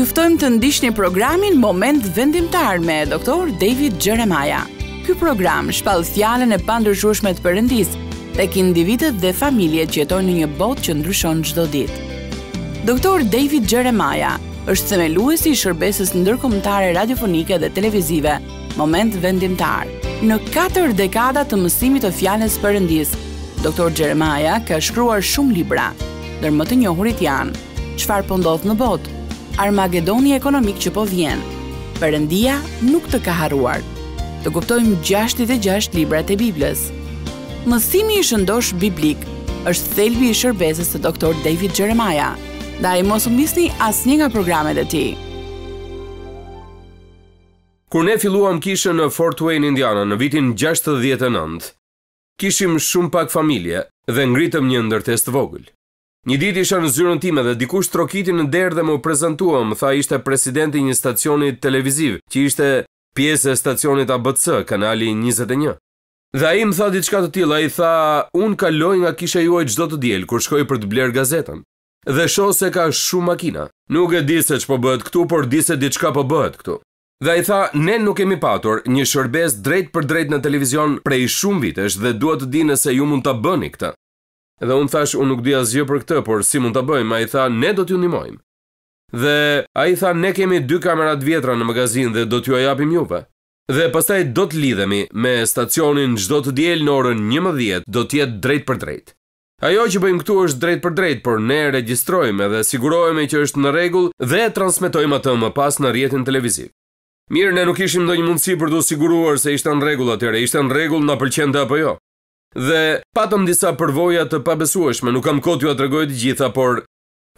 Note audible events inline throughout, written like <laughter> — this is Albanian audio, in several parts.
juftojmë të një programin Moment Vendimtar me Dr. David Gjeremaja. Ky program shpalë fjallën e pandërshushmet dhe të individet dhe familje që jetojnë në një bot që ndryshon gjdo dit. Dr. David Gjeremaja është themeluesi i shërbesës ndërkomtare radiofonike dhe televizive Moment Vendimtar. Në 4 dekada të mësimit të fjallës përëndis, Dr. Gjeremaja ka shkruar shumë libra, dërmë të njohurit janë, qëfar pëndodhë po në botë, Armagedoni ekonomik që po vjen. Perëndia nuk të ka harruar. Të kuptojmë 66 librat e Biblës. Mësimi i shëndosh biblik është thelbi i shërbesës të doktor David Jeremiah. Da i mos u misni asë një nga programet e ti. Kur ne filluam kishën në Fort Wayne, Indiana, në vitin 69, kishim shumë pak familje dhe ngritëm një ndërtes të vogël. Një dit isha në zyrën time dhe dikush trokiti në derë dhe më prezentua, më tha ishte presidenti një stacionit televiziv, që ishte pjesë e stacionit ABC, kanali 21. Dhe a i më tha diçka të tila, a i tha, unë kaloj nga kisha juaj gjdo të djelë, kur shkoj për të bler gazetën. Dhe sho se ka shumë makina. Nuk e di se që po bëhet këtu, por di se diçka po bëhet këtu. Dhe a i tha, ne nuk kemi patur një shërbes drejt për drejt në televizion prej shumë vitesh dhe duhet të di nëse ju mund të bëni këta. Edhe unë thash, unë nuk di asgjë për këtë, por si mund të bëjmë, a i tha, ne do t'ju një mojmë. Dhe a i tha, ne kemi dy kamerat vjetra në magazin dhe do t'ju ajapim juve. Dhe pastaj do t'lidhemi me stacionin gjdo të djel në orën një më djetë, do t'jetë drejt për drejt. Ajo që bëjmë këtu është drejt për drejt, por ne registrojme dhe sigurojme që është në regull dhe transmitojme atë më pas në rjetin televiziv. Mirë, ne nuk ishim do një mundësi për të siguruar se ishte në regull atyre, ishte në regull në përqenda apo jo dhe patëm disa përvoja të pabesueshme, nuk kam kotë ju atë të gjitha, por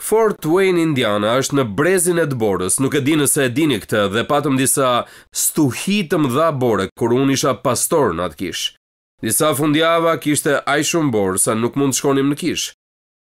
Fort Wayne, Indiana, është në brezin e të borës, nuk e di nëse e dini këtë dhe patëm disa stuhitëm dha bore, kur unë isha pastor në atë kishë. Disa fundjava kishte aj shumë borë, sa nuk mund të shkonim në kishë.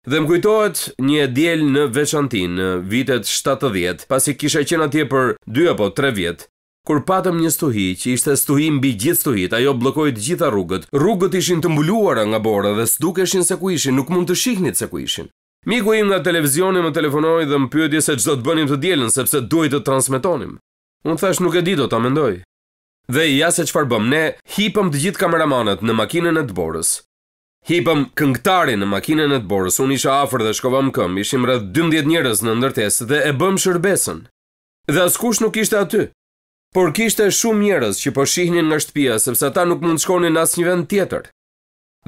Dhe më kujtohet një djel në veçantin në vitet 70, pasi kisha qenë atje për 2 apo 3 vjetë, Kur patëm një stuhi që ishte stuhi mbi gjithë stuhit, ajo bllokoi të gjitha rrugët. Rrugët ishin të mbuluara nga borë dhe s'dukeshin se ku ishin, nuk mund të shihnit se ku ishin. Miku im nga televizioni më telefonoi dhe më pyeti se ç'do të bënim të dielën sepse duhej të transmetonim. Unë thash nuk e di do ta mendoj. Dhe ja se çfarë bëm ne, hipëm të gjithë kameramanët në makinën e Dborës. Hipëm këngëtarin në makinën e Dborës. Unë isha afër dhe shkova më këmbë. Ishim rreth 12 njerëz në ndërtesë dhe e bëm shërbesën. Dhe askush nuk ishte aty. Por kishte shumë njerëz që po shihnin nga shtëpia sepse ata nuk mund shkonin në asnjë vend tjetër.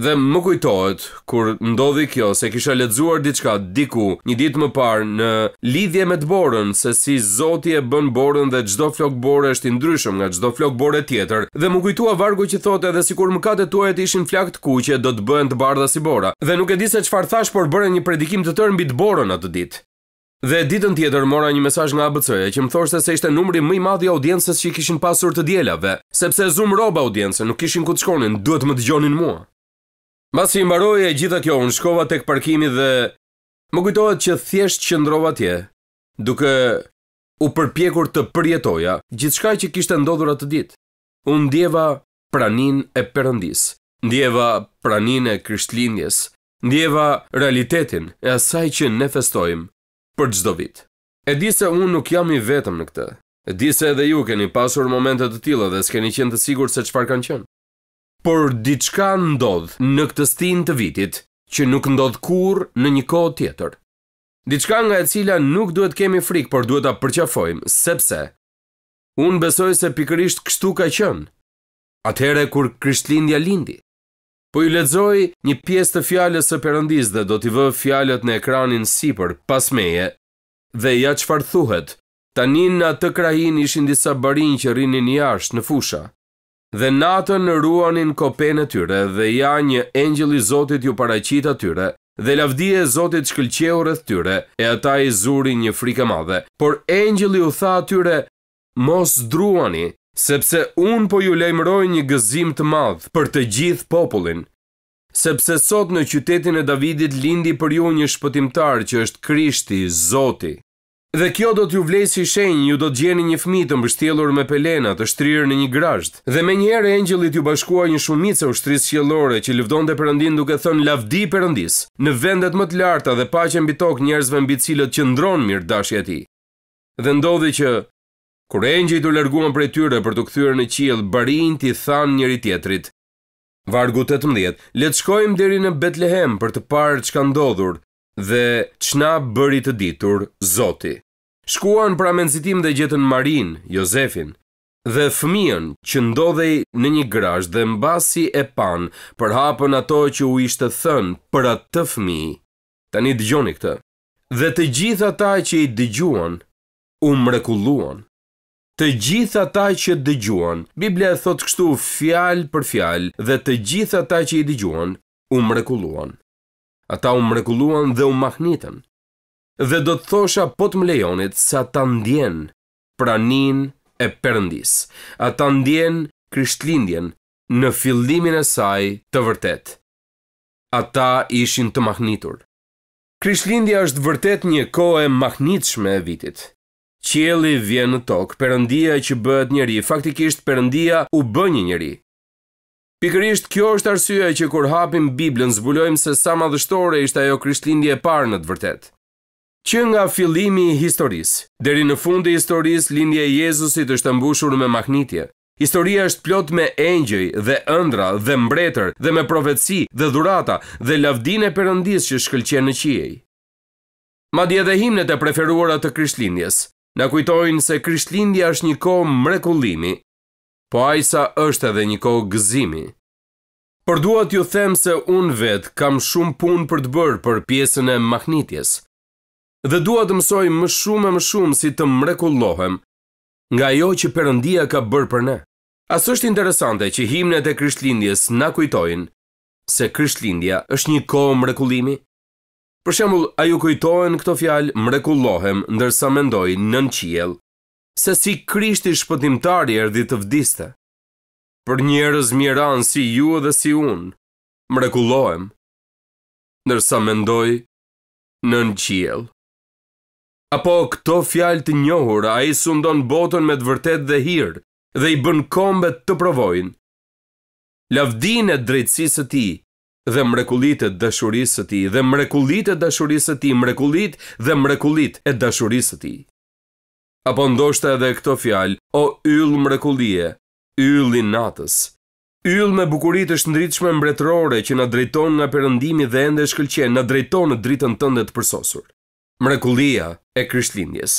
Dhe më kujtohet kur ndodhi kjo se kisha lexuar diçka diku një ditë më parë në lidhje me dborën se si Zoti e bën borën dhe çdo flok bore është i ndryshëm nga çdo flok bore tjetër dhe më kujtua vargu që thotë edhe sikur mëkatet tuaja të ishin flak të kuqe do të bëhen të bardha si bora dhe nuk e di se çfarë thash por bëre një predikim të tërë mbi dborën atë ditë. Dhe ditën tjetër mora një mesaj nga ABC-ja që më thoshte se ishte numri mëj madhi audiences që i kishin pasur të djelave, sepse zoom roba audiences nuk kishin ku të shkonin, duhet më të gjonin mua. Masë i mbaroj e gjitha kjo, unë shkova tek parkimi dhe më kujtohet që thjesht që ndrova tje, duke u përpjekur të përjetoja gjithë shkaj që kishte ndodhur atë ditë. Unë ndjeva pranin e përëndis, ndjeva pranin e kryshtlindjes, ndjeva realitetin e asaj që ne festojmë për çdo vit. E di se unë nuk jam i vetëm në këtë. E di se edhe ju keni pasur momente të tilla dhe s'keni qenë të sigurt se çfarë kanë qenë. Por diçka ndodh në këtë stin të vitit që nuk ndodh kur në një kohë tjetër. Diçka nga e cila nuk duhet kemi frikë, por duhet ta përqafojmë, sepse unë besoj se pikërisht kështu ka qenë. Atëherë kur Krishtlindja lindi, Po i ledzoj një pjesë të fjallës e përëndis dhe do t'i vë fjallët në ekranin sipër pas meje. Dhe ja që thuhet. tanin në të krahin ishin disa barin që rinin ashtë në fusha. Dhe natën në ruanin kopen e tyre dhe ja një engjeli zotit ju paraqit atyre dhe lavdije zotit shkëlqeu rëth tyre e ata i zuri një frike madhe. Por engjeli u tha atyre, mos druani, sepse unë po ju lejmëroj një gëzim të madhë për të gjithë popullin, sepse sot në qytetin e Davidit lindi për ju një shpëtimtar që është Krishti, Zoti. Dhe kjo do t'ju vlej si shenjë, ju do t'gjeni një fmi të mbështjelur me pelena të shtrirë në një grashtë. Dhe me njerë e engjëllit ju bashkua një shumicë ushtrisë qëllore që lëvdon të përëndin duke thënë lavdi përëndis, në vendet më të larta dhe pa mbi tokë njerëzve mbi cilët që ndronë mirë dashja ti. Dhe ndodhi që Kur e njëjtë u lërguan për e tyre për të këthyre në qilë, barin të i than njëri tjetrit. Vargu të të mdjet, letë shkojmë deri në Betlehem për të parë që ka ndodhur dhe qna bëri të ditur Zoti. Shkuan pra menzitim dhe gjetën Marin, Jozefin, dhe fëmijën që ndodhej në një grash dhe mbasi e pan për hapën ato që u ishte thënë për atë të fëmi, ta një dëgjoni këta, dhe të gjitha ta që i dëgjuan, u mrekulluan. Të gjithë ata që dëgjuan, Biblia e thotë kështu fjalë për fjalë, dhe të gjithë ata që i dëgjuan, u mrekulluan. Ata u mrekulluan dhe u mahnitën. Dhe do të thosha po të më lejonit sa ta ndjen pranin e përëndis. Ata ndjen krishtlindjen në fillimin e saj të vërtet. Ata ishin të mahnitur. Krishtlindja është vërtet një kohë e mahnitshme e vitit. Qieli vjen në tokë, përëndia që bëhet njëri, faktikisht përëndia u bën një njëri. Pikërisht, kjo është arsye që kur hapim Biblën, zbulojmë se sa madhështore ishte ajo krishtlindje e parë në të vërtet. Që nga fillimi i historisë, deri në fund e historisë, lindja e Jezusit është mbushur me magnitje. Historia është plot me engjëj dhe ëndra dhe mbretër dhe me profetësi dhe dhurata dhe lavdinë e Perëndisë që shkëlqen në qiej. Madje dhe himnet e preferuara të krishtlindjes, Në kujtojnë se krishtlindja është një kohë mrekullimi, po sa është edhe një kohë gëzimi. Për duat ju them se unë vetë kam shumë punë për të bërë për pjesën e mahnitjes, dhe duat të mësoj më shumë e më shumë si të mrekullohem nga jo që përëndia ka bërë për ne. As është interesante që himnet e krishtlindjes në kujtojnë se krishtlindja është një kohë mrekullimi, Për shembull, a ju kujtohen këto fjalë mrekullohem ndërsa mendoj nën qiell se si Krishti shpëtimtari erdhi të vdiste. Për njerëz miran si ju dhe si unë, mrekullohem ndërsa mendoj nën qiell. Apo këto fjalë të njohur, ai sundon botën me të vërtetë dhe hir dhe i bën kombet të provojnë. Lavdin e drejtësisë të ti, dhe mrekullit e dashurisë të ti, dhe mrekullit e dashurisë të ti, mrekullit dhe mrekullit e dashurisë të ti. Apo ndoshta edhe këto fjalë, o yll mrekullie, ylli natës. Yll me bukuritë të shndritshme mbretërore që na drejton nga perëndimi dhe ende shkëlqen, na drejton në dritën tënde të përsosur. Mrekullia e Krishtlindjes.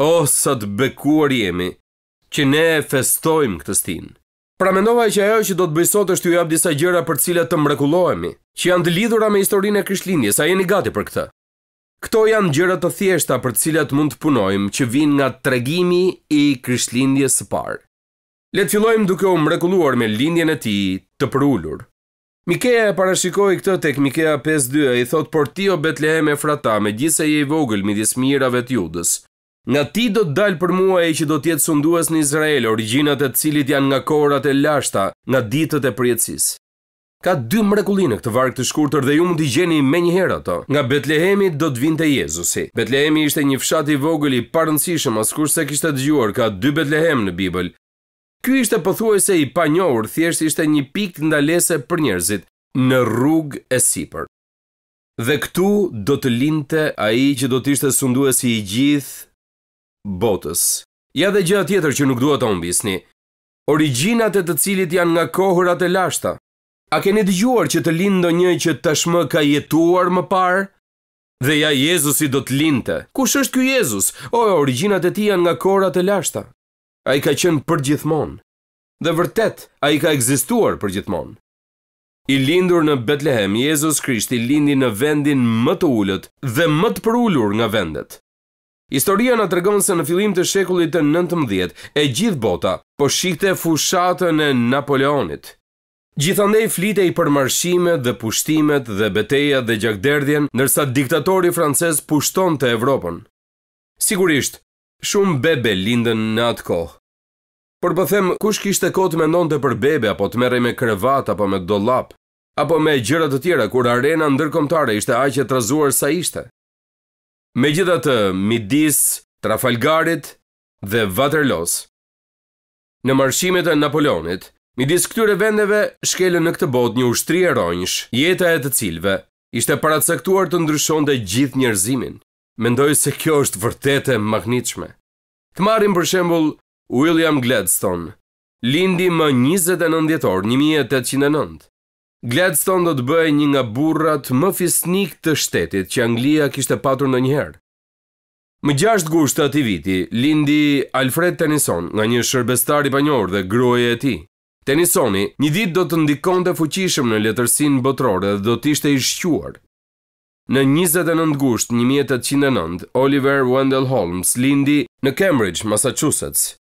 O sa të bekuar jemi që ne festojmë këtë stinë. Pra mendova që ajo që do të bëj sot është ju jap disa gjëra për të cilat të mrekullohemi, që janë të lidhura me historinë e Krishtlindjes. A jeni gati për këtë? Këto janë gjëra të thjeshta për të cilat mund të punojmë që vijnë nga tregimi i Krishtlindjes së parë. Le të fillojmë duke u mrekulluar me lindjen e tij të përulur. Mikea e parashikoi këtë tek Mikea 5:2 e i thot: "Por ti o Betlehem e frata, megjithëse je i vogël midis mirave të Judës, Nga ti do të dalë për mua e që do tjetë sunduas në Izrael, originat e cilit janë nga korat e lashta, nga ditët e prjetësis. Ka dy mrekulline këtë varkë të shkurtër dhe ju mund t'i gjeni me herë ato. Nga Betlehemi do të vinte Jezusi. Betlehemi ishte një fshat i vogël i parëndësishëm, askush se kishte dëgjuar ka dy Betlehem në Bibël. Ky ishte pothuajse i panjohur, thjesht ishte një pikë ndalese për njerëzit në rrugë e sipër. Dhe këtu do të linte ai që do të ishte sunduesi i gjithë botës. Ja dhe gjatë tjetër që nuk duhet të ombisni, originat e të cilit janë nga kohërat e lashta. A keni të gjuar që të lindo një që tashmë ka jetuar më parë? Dhe ja Jezusi do të linte. Kush është kjo Jezus? O, originat e ti janë nga kohërat e lashta. A i ka qenë për gjithmonë. Dhe vërtet, a i ka egzistuar për gjithmonë. I lindur në Betlehem, Jezus Krisht i lindi në vendin më të ullët dhe më të përullur nga vendet. Historia në tregon se në filim të shekullit të nëntëmdhjet e gjithë bota po shikte fushatën e Napoleonit. Gjithande i flite i përmarshime dhe pushtimet dhe beteja dhe gjakderdjen nërsa diktatori frances pushton të Evropën. Sigurisht, shumë bebe lindën në atë kohë. Por po them, kush kishte kohë të mendonte për bebe apo të merej me krevat apo me dollap, apo me gjëra të tjera kur arena ndërkombëtare ishte aq e trazuar sa ishte me gjitha të midis Trafalgarit dhe Vaterlos. Në marshimet e Napoleonit, midis këtyre vendeve shkelën në këtë bot një ushtri e rojnsh, jeta e të cilve ishte paracaktuar të ndryshon dhe gjithë njerëzimin. Mendoj se kjo është vërtete magnitshme. Të marim për shembul William Gladstone, lindi më 29 djetor 1809. Gladstone do të bëjë një nga burrat më fisnik të shtetit që Anglia kishte patur në njëherë. Më 6 gusht të ati viti, lindi Alfred Tennyson nga një shërbestar i banjor dhe gruaja e ti. Tennysoni një dit do të ndikon të fuqishëm në letërsin botrore dhe do të ishte i shquar. Në 29 gusht 1809, Oliver Wendell Holmes lindi në Cambridge, Massachusetts,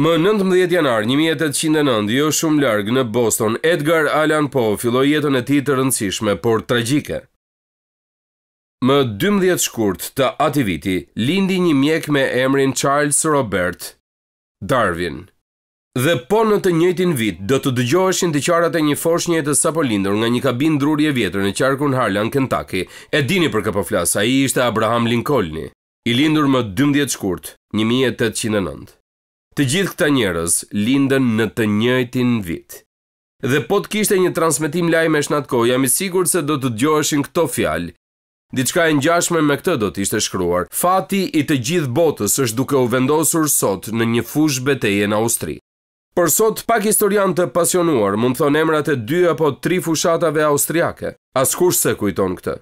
Më 19 janar 1809, jo shumë largë në Boston, Edgar Allan Poe filloi jetën e tij të rëndësishme, por tragjike. Më 12 shkurt të atij viti, lindi një mjek me emrin Charles Robert Darwin. Dhe po në të njëjtin vit do të dëgjoheshin të qarat e një foshnje të sapo lindur nga një kabinë drurje vjetër në qarkun Harlan, Kentucky. E dini për këpë po flas, ai ishte Abraham Lincoln, i lindur më 12 shkurt 1809. Të gjithë këta njerëz lindën në të njëjtin vit. Dhe po të kishte një transmetim lajme është në atë kohë, jam i sigur se do të djoheshin këto fjalë. Diçka e njashme me këtë do të ishte shkruar. Fati i të gjithë botës është duke u vendosur sot në një fush beteje në Austri. Për sot, pak historian të pasionuar, mund thonë emrat e dy apo tri fushatave austriake. Askush se kujton këtë.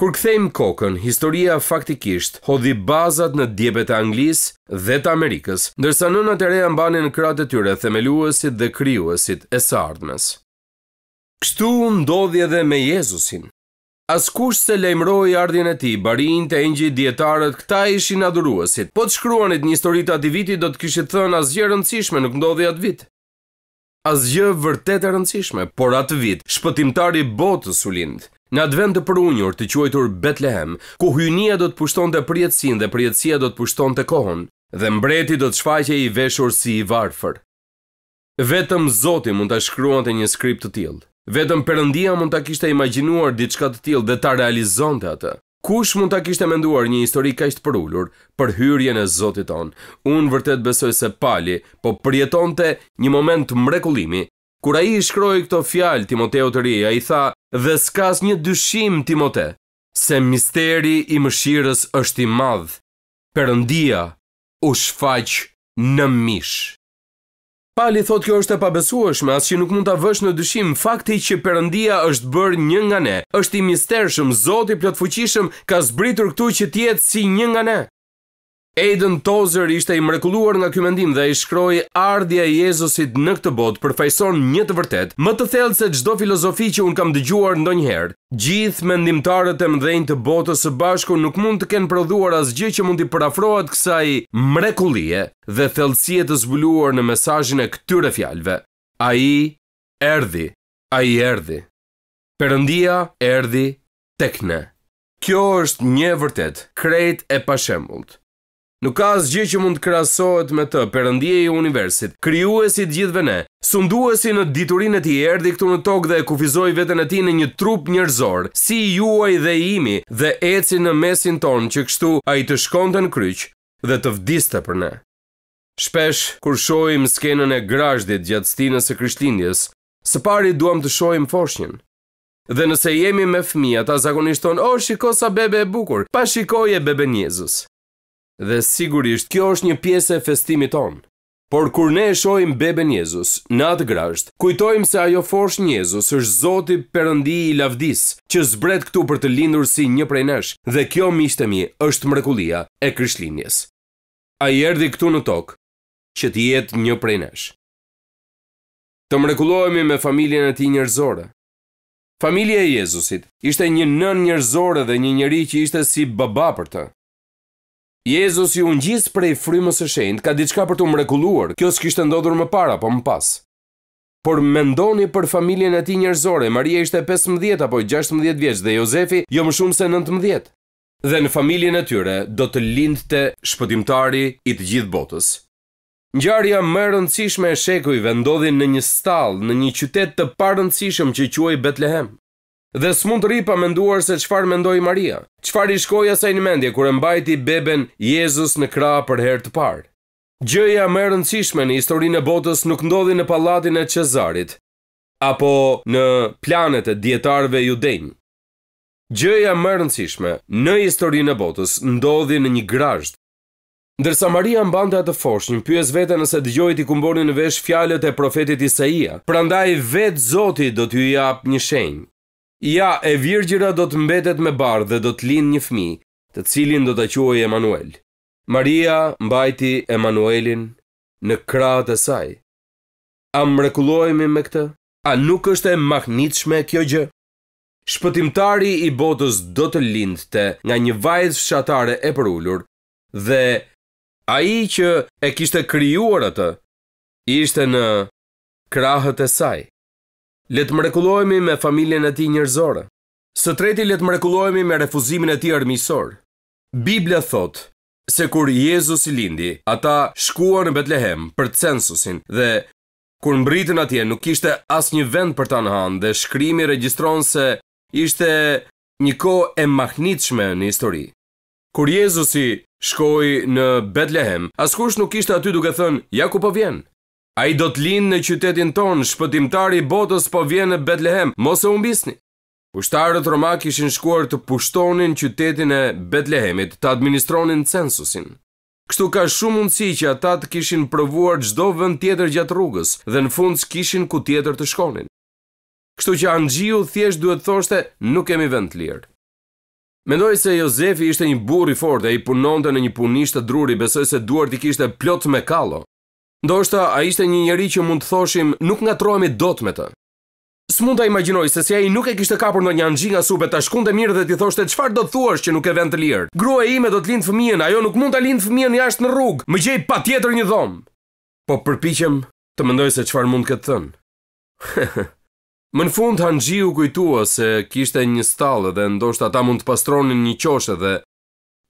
Kur kthejmë kokën, historia faktikisht hodhi bazat në djepet e Anglisë dhe të Amerikës, ndërsa në të reja mbani në kratë të tyre themeluësit dhe kryuësit e së ardhmes. Kështu ndodhi edhe me Jezusin. Askush se lejmëroj ardhjën e tij, barin të engji dietarët, këta ishin adhuruesit. Po të shkruanit një historit ati atij viti do të kishit thënë asgjë rëndësishme nuk ndodhi atë vit. Asgjë vërtet e rëndësishme, por atë vit shpëtimtari i botës u lind. Në atë vend të përunjur të quajtur Betlehem, ku hyjnia do të pushton të prjetësin dhe prjetësia do të pushton të kohën, dhe mbreti do të shfaqe i veshur si i varfër. Vetëm zoti mund të shkruan të një skript të tjilë, vetëm përëndia mund të kishtë e imaginuar diçka të tjilë dhe të realizon të atë. Kush mund të kishtë e menduar një histori ka ishtë përullur për hyrjen në zotit tonë, unë vërtet besoj se pali, po përjetonte të një moment mrekullimi, kura i shkroj këto fjalë Timoteo të ri, a i tha, dhe skas një dyshim Timote, se misteri i mëshirës është i madhë, përëndia u shfaq në mish. Pali thot kjo është e pabesuashme, as që nuk mund të vësh në dyshim, fakti që përëndia është bërë një nga ne, është i mister shumë, zoti plotfuqishëm ka zbritur këtu që tjetë si një nga ne. Aiden Tozer ishte i mrekulluar nga ky mendim dhe i shkroi Ardhja e Jezusit në këtë botë përfaqëson një të vërtet, më të thellë se çdo filozofi që un kam dëgjuar ndonjëherë. Gjithë mendimtarët e mëdhenj të botës së bashku nuk mund të kenë prodhuar asgjë që mund të parafrohet kësaj mrekullie dhe thellësie të zbuluar në mesazhin e këtyre fjalëve. Ai erdhi, ai erdhi. Perëndia erdhi tek ne. Kjo është një vërtet, krejt e pashembullt. Nuk ka asgjë që mund të krasohet me të përëndje i universit, kryu e si gjithëve ne, sundu e si në diturin e ti erdi këtu në tokë dhe e kufizoj vetën e ti në një trup njërzor, si juaj dhe imi dhe eci në mesin tonë që kështu a i të shkonte në kryqë dhe të vdiste për ne. Shpesh, kur shojim skenën e grajshdit gjatë stinës e kryshtindjes, së pari duam të shojim foshnjën. Dhe nëse jemi me fmi, ata zakonishton, o, oh, shiko sa bebe e bukur, pa shikoj bebe njëzës. Dhe sigurisht kjo është një piesë e festimit tonë. Por kur ne e shohim beben Jezus në atë grasht, kujtojmë se ajo fosh Jezus është Zoti Perëndi i lavdis, që zbret këtu për të lindur si një prej nesh, dhe kjo miqtemi është mrekullia e Krishtlindjes. Ai erdhi këtu në tokë që të jetë një prej nesh. Të mrekullohemi me familjen e tij njerëzore. Familja e Jezusit ishte një nën njerëzore dhe një njerëz që ishte si baba për të. Jezus ju ngjis prej frymës së shenjtë, ka diçka për të mrekulluar. Kjo s'kishte ndodhur më para, po më pas. Por mendoni për familjen e tij njerëzore. Maria ishte 15 apo 16 vjeç dhe Jozefi jo më shumë se 19. Dhe në familjen e tyre do të lindte shpëtimtari i të gjithë botës. Ngjarja më e rëndësishme e shekujve ndodhi në një stall në një qytet të parëndësishëm që quhej Betlehem, Dhe s'mund të ri pa menduar se çfarë mendoi Maria. Çfarë i shkoi asaj në mendje kur e mbajti beben Jezus në krah për herë të parë? Gjëja më e rëndësishme në historinë e botës nuk ndodhi në pallatin e Cezarit, apo në planet e dietarëve judenj. Gjëja më e rëndësishme në historinë e botës ndodhi në një grazh. Ndërsa Maria mbante atë foshnjë, pyes veten nëse dëgjoi ti kumbonin në vesh fjalët e profetit Isaia. Prandaj vet Zoti do t'ju jap një shenjë. Ja e virgjira do të mbetet me bardhë dhe do të lind një fëmijë, të cilin do ta quajë Emanuel. Maria mbajti Emanuelin në krahët e saj. A mrekullohemi me këtë? A nuk është e mahnitshme kjo gjë? Shpëtimtari i botës do të lindte nga një vajzë fshatare e përulur dhe ai që e kishte krijuar atë ishte në krahët e saj le të mrekullohemi me familjen e tij njerëzore. Së treti le të mrekullohemi me refuzimin e tij armisor Bibla thot se kur Jezusi lindi, ata shkuan në Betlehem për censusin dhe kur mbritën atje nuk kishte asnjë vend për ta nënë dhe shkrimi regjistron se ishte një kohë e mahnitshme në histori. Kur Jezusi shkoi në Betlehem, askush nuk ishte aty duke thënë, "Ja ku po vjen?" A i do të linë në qytetin tonë, shpëtimtari i botës po vjenë në Betlehem, mos e umbisni. Ushtarët Romak ishin shkuar të pushtonin qytetin e Betlehemit, të administronin censusin. Kështu ka shumë mundësi që ata të kishin provuar gjdo vënd tjetër gjatë rrugës dhe në fund kishin ku tjetër të shkonin. Kështu që Angjiu thjesht duhet thoshte nuk kemi vend të lirë. Mendoj se Jozefi ishte një burr fort e i punonte në një punisht të druri, besoj se duart i kishte plot me kallo, Ndoshta a ishte një njeri që mund të thoshim nuk nga trojme dot me të. Së mund të imaginoj se si a i nuk e kishte kapur në një anëgji nga supe të shkun të mirë dhe ti thoshte qëfar do të thuash që nuk e vend të lirë. Grua ime do të lindë fëmijën, ajo nuk mund të lindë fëmijën jashtë në rrugë, më gjej pa tjetër një dhomë. Po përpichem të mendoj se qëfar mund këtë thënë. <laughs> më në fund anëgji u kujtua se kishte një stalë dhe ndoshta ata mund të pastronin një qoshe dhe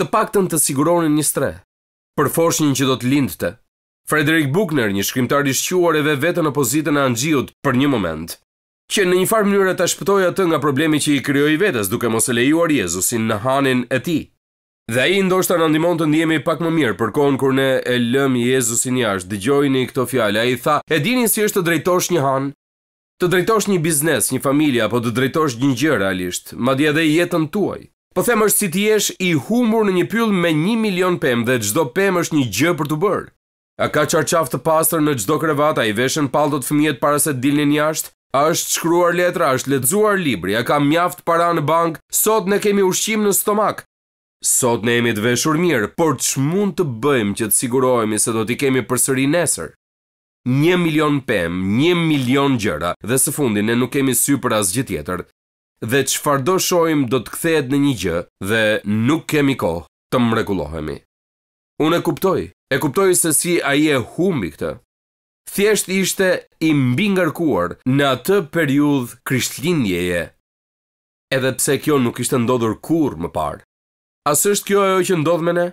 të pak të siguronin një stre. Për foshnjën që do të lindë të. Frederick Buchner, një shkrimtar i shquar edhe vetën opozitën e Anxhiut për një moment, që në një farë mënyrë ta shpëtoi atë nga problemi që i krijoi vetes duke mos e lejuar Jezusin në hanin e tij. Dhe ai ndoshta na ndihmon të ndihemi pak më mirë për kohën kur ne e lëm Jezusin jashtë. Dëgjojini këto fjalë. Ai tha: "E dini si është të drejtosh një han, të drejtosh një biznes, një familje apo të drejtosh një gjë realisht, madje edhe jetën tuaj." Po them është si ti jesh i humbur në një pyll me 1 milion pemë dhe çdo pemë është një gjë për të bërë. A ka qarqaf të pastër në gjdo krevata i veshën paldot fëmijet para se dilnin jashtë? A është shkruar letra, a është ledzuar libri, a ka mjaft para në bank, sot ne kemi ushqim në stomak? Sot ne jemi të veshur mirë, por që mund të bëjmë që të sigurohemi se do t'i kemi përsëri nesër? Një milion pëmë, një milion gjëra, dhe së fundin ne nuk kemi sy për asë gjithë tjetër, dhe që fardo shojmë do të kthejt në një gjë, dhe nuk kemi kohë të mrekulohemi. Unë e kuptoj, e kuptoj se si a je humbi këtë. Thjesht ishte i mbi ngarkuar në atë periudh krishtlindjeje. Edhe pse kjo nuk ishte ndodhur kurrë më parë. A s'është kjo ajo që ndodh me ne?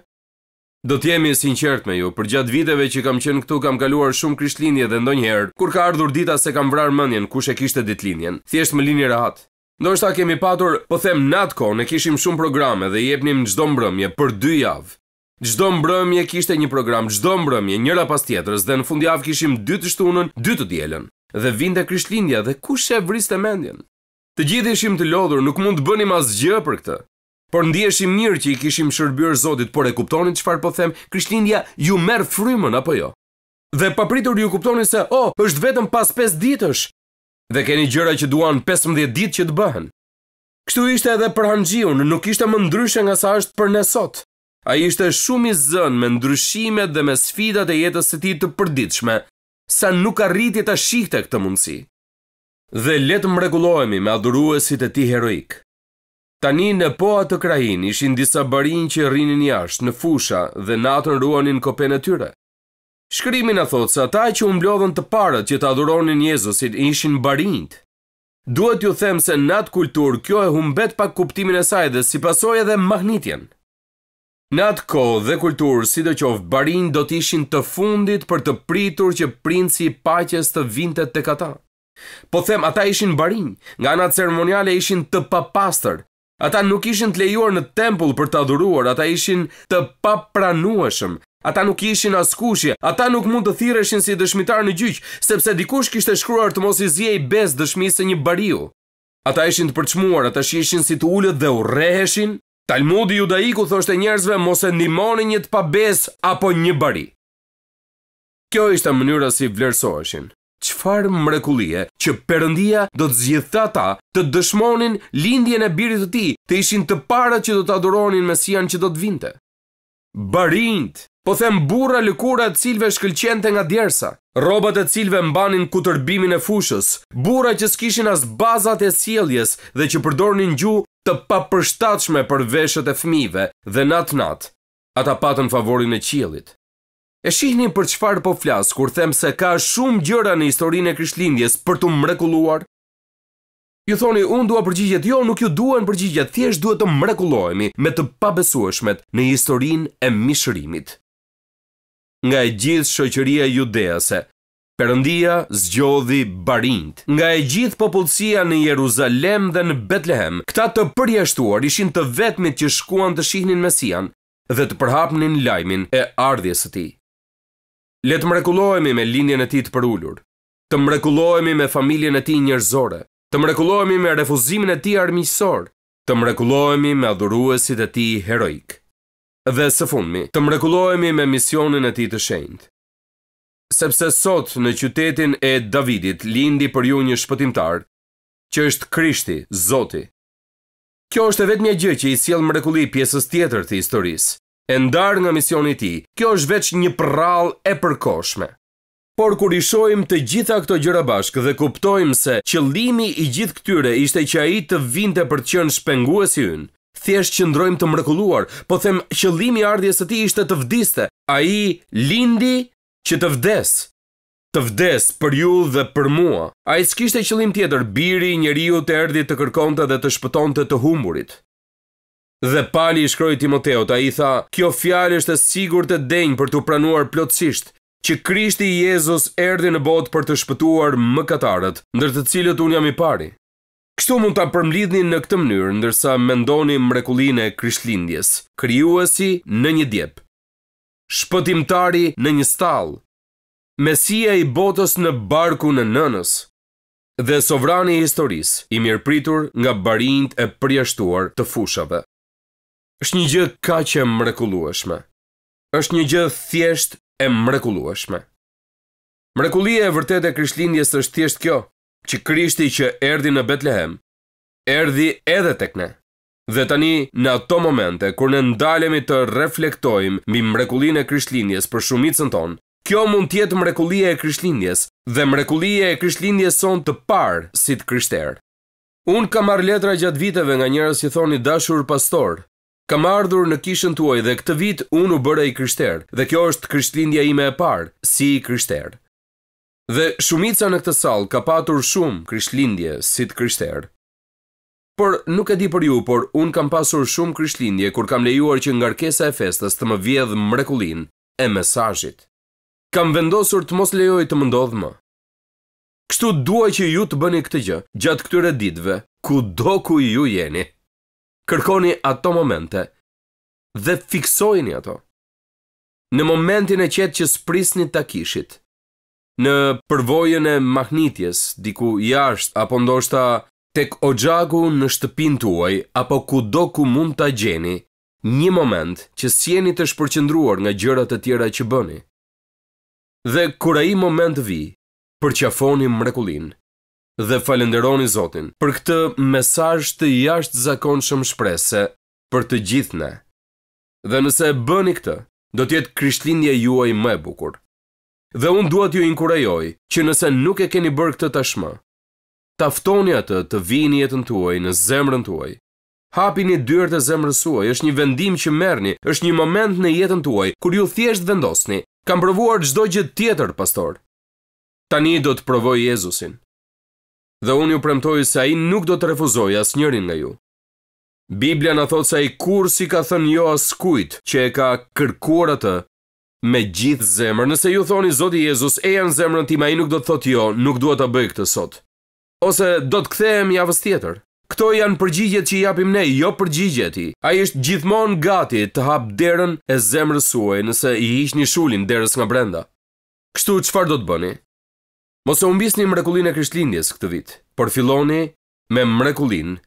Do të jemi sinqert me ju, për gjatë viteve që kam qenë këtu kam kaluar shumë krishtlindje dhe ndonjëherë kur ka ardhur dita se kam vrarë mendjen kush e kishte ditëlindjen, thjesht më lini rahat. Ndoshta kemi patur, po them natkohë, ne kishim shumë programe dhe i jepnim çdo mbrëmje për 2 javë. Çdo mbrëmje kishte një program, çdo mbrëmje, njëra pas tjetrës, dhe në fundjavë kishim dy të shtunën, dy të dielën. Dhe vinte Krishtlindja dhe kush e vriste mendjen? Të gjithë ishim të lodhur, nuk mund të bënim asgjë për këtë. Por ndiheshim mirë që i kishim shërbyer Zotit, por e kuptonin çfarë po them, Krishtlindja ju merr frymën apo jo? Dhe papritur ju kuptonin se, oh, është vetëm pas 5 ditësh. Dhe keni gjëra që duan 15 ditë që të bëhen. Kështu ishte edhe për Hanxhiun, nuk ishte më ndryshe nga sa është për ne sot. A i shumë i zënë me ndryshimet dhe me sfidat e jetës të ti të përdiqme, sa nuk arriti të shikhte këtë mundësi. Dhe letë më regulojemi me adhuruesit e ti heroik. Tani në po atë krajin ishin disa barin që rinin jashtë në fusha dhe natën ruanin kopen e tyre. Shkrimin a thotë sa ta që umblodhen të parët që të adhuronin Jezusit ishin barinit. Duhet ju them se natë kultur kjo e humbet pak kuptimin e saj dhe si pasoj edhe mahnitjen. Në atë ko dhe kulturë, si do qovë, barin do të ishin të fundit për të pritur që princi i paqes të vintet të kata. Po them, ata ishin barin, nga nga ceremoniale ishin të papastër, Ata nuk ishin të lejuar në tempull për të adhuruar, ata ishin të papranueshëm. Ata nuk ishin askushje, ata nuk mund të thireshin si dëshmitar në gjyq, sepse dikush kishte shkruar të mos i zjej bes dëshmisë një bariu. Ata ishin të përçmuar, ata shishin si të ullët dhe u reheshin, Talmudi judaiku thoshte njerëzve mos e ndihmoni një të pabes apo një bari. Kjo ishte mënyra si vlerësoheshin. Qfar mrekulie që përëndia do të zgjitha ta të dëshmonin lindjen e birit të ti të ishin të para që do të adoronin mesian që do të vinte. Barint, po them burra lëkura të cilve shkëlqente nga djersa, robat të cilve mbanin kutërbimin e fushës, burra që s'kishin as bazat e sieljes dhe që përdornin gjuhë të papërshtatshme për veshët e fëmijëve dhe nat nat. Ata patën favorin e qiellit. E shihnin për çfarë po flas kur them se ka shumë gjëra në historinë e Krishtlindjes për tu mrekulluar. Ju thoni, unë dua përgjigjet, jo, nuk ju duan përgjigjet. Thjesht duhet të mrekullohemi me të pabesueshmet në historinë e mishërimit. Nga e gjithë shoqëria judease, Perëndia zgjodhi barinjt nga e gjithë popullësia në Jeruzalem dhe në Betlehem. Këta të përjashtuar ishin të vetmit që shkuan të shihnin Mesian dhe të përhapnin lajmin e ardhjes së tij. Le të mrekullohemi me lindjen e tij të përulur. Të mrekullohemi me familjen e tij njerëzore. Të mrekullohemi me refuzimin e tij armiqësor. Të mrekullohemi me adhuruesit e tij heroik. Dhe së fundmi, të mrekullohemi me misionin e tij të shenjtë. Sepse sot në qytetin e Davidit lindi për ju një shpëtimtar, që është Krishti, Zoti. Kjo është vetëm një gjë që i siel mrekulli pjesës tjetër të historisë, e ndarë nga misioni i tij. Kjo është veç një prral e përkohshme. Por kur i shohim të gjitha këto gjëra bashkë dhe kuptojmë se qëllimi i gjithë këtyre ishte që ai të vinte për të qenë shpenguesi ynë, thjesht që ndrojmë të mrekulluar, po them qëllimi i ardhjes së tij ishte të vdiste. Ai lindi që të vdes, të vdes për ju dhe për mua. A i s'kisht e qëllim tjetër, biri njeri ju të erdi të kërkonte dhe të shpëton të të humurit. Dhe pali i shkroj Timoteo, a i tha, kjo fjallë është e sigur të denjë për të pranuar plotësisht, që Krishti Jezus erdi në botë për të shpëtuar më katarët, ndër të cilët unë jam i pari. Kështu mund të përmlidhni në këtë mënyrë, ndërsa mendoni mrekuline krishtlindjes, kryuasi në një djepë shpëtimtari në një stall, Mesia i botës në barku në nënës, dhe sovrani i historis i mirë pritur nga barind e priashtuar të fushave. është një gjë ka që mrekulueshme. është një gjë thjesht e mrekulueshme. Mrekulia e vërtet e kryshlindjes është thjesht kjo, që krishti që erdi në Betlehem, erdi edhe tek ne. Dhe tani, në ato momente kur ne ndalemi të reflektojmë mbi mrekullinë e Krishtlindjes për shumicën tonë, kjo mund të jetë mrekullia e Krishtlindjes dhe mrekullia e Krishtlindjes son të parë si të kryshterë. Un kam marr letra gjat viteve nga njerëz që thoni dashur pastor, kam ardhur në kishën tuaj dhe këtë vit un u bëra i kryshterë dhe kjo është krishtlindja ime e parë si i kryshterë. Dhe shumica në këtë sallë ka patur shumë krishtlindje si të krishterë. Por nuk e di për ju, por un kam pasur shumë kryshlindje kur kam lejuar që ngarkesa e festës të më vjedh mrekullin e mesazhit. Kam vendosur të mos lejoj të më ndodh më. Kështu dua që ju të bëni këtë gjë gjatë këtyre ditëve, kudo ku ju jeni. Kërkoni ato momente dhe fiksojeni ato. Në momentin e qetë që sprisni takishit, kishit. Në përvojën e magnetjes, diku jashtë apo ndoshta tek o në shtëpin të uaj, apo ku do ku mund të gjeni, një moment që sjeni të shpërqëndruar nga gjërat e tjera që bëni. Dhe kura i moment vi, për që afoni mrekulin, dhe falenderoni Zotin, për këtë mesaj të jashtë zakon shumë shprese për të gjithne. Dhe nëse e bëni këtë, do tjetë kryshlinje juaj më e bukur. Dhe unë duat ju inkurajoj, që nëse nuk e keni bërë këtë tashmë, taftoni atë të vini jetën tuaj në zemrën tuaj. Hapini dyert e zemrës suaj, është një vendim që merrni, është një moment në jetën tuaj kur ju thjesht vendosni. Kam provuar çdo gjë tjetër, pastor. Tani do të provoj Jezusin. Dhe unë ju premtoj se ai nuk do të refuzoj asnjërin nga ju. Biblia na thot se ai kur si ka thënë jo as kujt që e ka kërkuar atë me gjithë zemrë. Nëse ju thoni Zoti Jezus e janë zemrën tim, ai nuk do të thotë jo, nuk duhet ta bëj këtë sot ose do të kthehem javës tjetër. Kto janë përgjigjet që i japim ne, jo përgjigjet. Ai është gjithmonë gati të hap derën e zemrës suaj, nëse i hiqni shulin derës nga brenda. Kështu çfarë do të bëni? Mos e humbisni mrekullinë e Krishtlindjes këtë vit. Por filloni me mrekullinë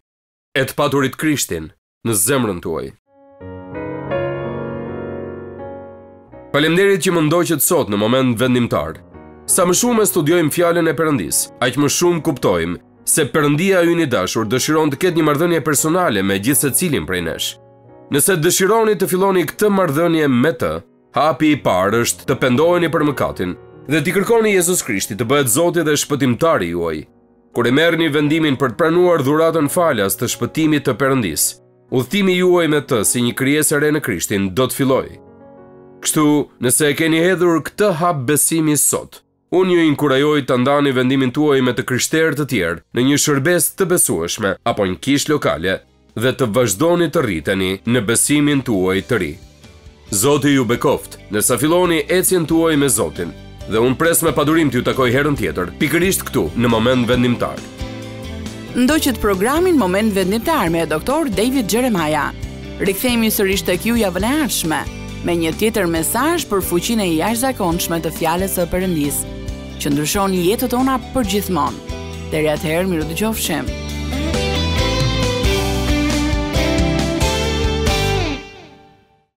e të paturit Krishtin në zemrën tuaj. Falënderit që më ndoqët sot në moment vendimtar. Sa më shumë e studiojmë fjallën e përëndis, aq më shumë kuptojmë se përëndia ju një dashur dëshiron të ketë një mardhënje personale me gjithse cilin prej nesh. Nëse dëshironi të filoni këtë mardhënje me të, hapi i parë është të pendojni për mëkatin dhe t'i kërkoni Jezus Krishti të bëhet zoti dhe shpëtimtari juaj. Kure merë një vendimin për të pranuar dhuratën falas të shpëtimit të përëndis, udhtimi juaj me të si një kryese në Krishtin do t'filoj. Kështu, nëse e keni hedhur këtë hap besimi sot, Unë ju inkurajoj të ndani vendimin tuaj me të kryshterë të tjerë në një shërbes të besueshme apo një kish lokale dhe të vazhdoni të rriteni në besimin tuaj të ri. Zoti ju bekoft, nësa filoni ecjen tuaj me Zotin, dhe unë pres me padurim të ju takoj herën tjetër, pikërisht këtu në moment vendimtar. Ndo që të programin moment vendimtar me doktor David Gjeremaja, rikëthejmë i sërisht të kjuja javën e arshme, me një tjetër mesaj për fuqin e ashtë zakonshme të fjales e përëndisë që ndryshon jetët ona për gjithmonë. Dere atëherë, miru dë gjofë shemë.